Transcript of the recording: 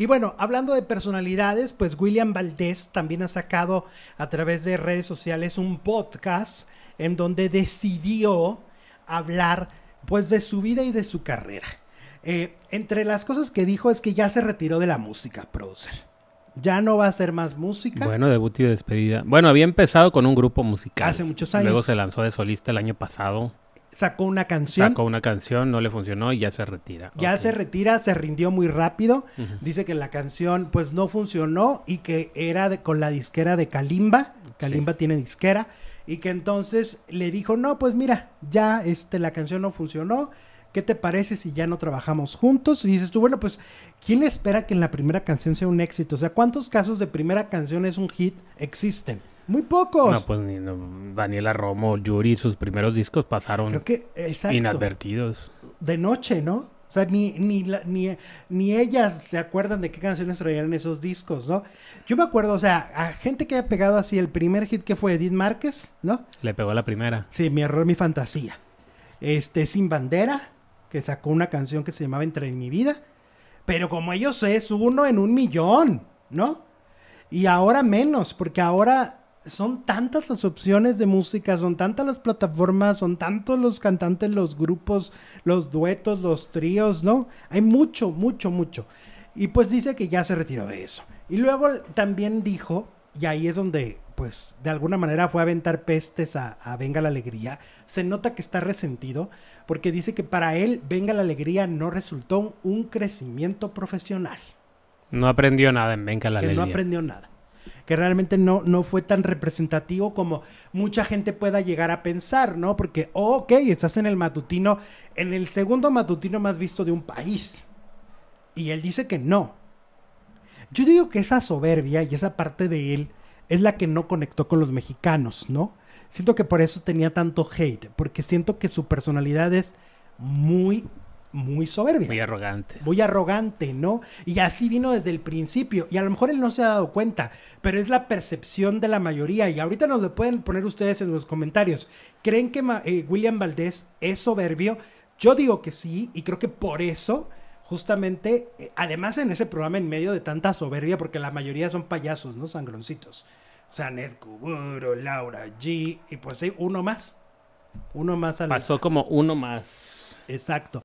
Y bueno, hablando de personalidades, pues William Valdés también ha sacado a través de redes sociales un podcast en donde decidió hablar pues de su vida y de su carrera. Eh, entre las cosas que dijo es que ya se retiró de la música, producer. Ya no va a hacer más música. Bueno, debut y despedida. Bueno, había empezado con un grupo musical. Hace muchos años. Luego se lanzó de solista el año pasado sacó una canción. Sacó una canción, no le funcionó y ya se retira. Ya se retira, se rindió muy rápido. Dice que la canción pues no funcionó y que era con la disquera de Kalimba. Kalimba tiene disquera. Y que entonces le dijo, no, pues mira, ya este, la canción no funcionó. ¿Qué te parece si ya no trabajamos juntos? Y dices tú, bueno, pues, ¿quién espera que en la primera canción sea un éxito? O sea, ¿cuántos casos de primera canción es un hit existen? Muy pocos. No, pues ni, Daniela Romo, Yuri, sus primeros discos pasaron que, inadvertidos. De noche, ¿no? O sea, ni, ni, ellas se acuerdan de qué canciones traían esos discos, ¿no? Yo me acuerdo, o sea, a gente que ha pegado así el primer hit que fue Edith Márquez, ¿no? Le pegó la primera. Sí, mi error, mi fantasía. Este, Sin Bandera, que sacó una canción que se llamaba Entre en mi vida. Pero como ellos es uno en un millón, ¿no? Y ahora menos, porque ahora son tantas las opciones de música, son tantas las plataformas, son tantos los cantantes, los grupos, los duetos, los tríos, ¿no? Hay mucho, mucho, mucho. Y pues dice que ya se retiró de eso. Y luego también dijo, y ahí es donde, pues, de alguna manera fue a aventar pestes a, Venga la Alegría. Se nota que está resentido porque dice que para él Venga la Alegría no resultó un crecimiento profesional. No aprendió nada en Venga la que No aprendió nada que realmente no, no fue tan representativo como mucha gente pueda llegar a pensar, ¿no? Porque, oh, ok, estás en el matutino, en el segundo matutino más visto de un país. Y él dice que no. Yo digo que esa soberbia y esa parte de él es la que no conectó con los mexicanos, ¿no? Siento que por eso tenía tanto hate, porque siento que su personalidad es muy muy soberbia. Muy arrogante. Muy arrogante, ¿no? Y así vino desde el principio. Y a lo mejor él no se ha dado cuenta, pero es la percepción de la mayoría. Y ahorita nos lo pueden poner ustedes en los comentarios. ¿Creen que eh, William Valdés es soberbio? Yo digo que sí, y creo que por eso, justamente, eh, además en ese programa en medio de tanta soberbia, porque la mayoría son payasos, ¿no? Sangroncitos. O sea, Ned Kuburo, Laura G, y pues sí, uno más. Uno más Pasó como uno más. Exacto.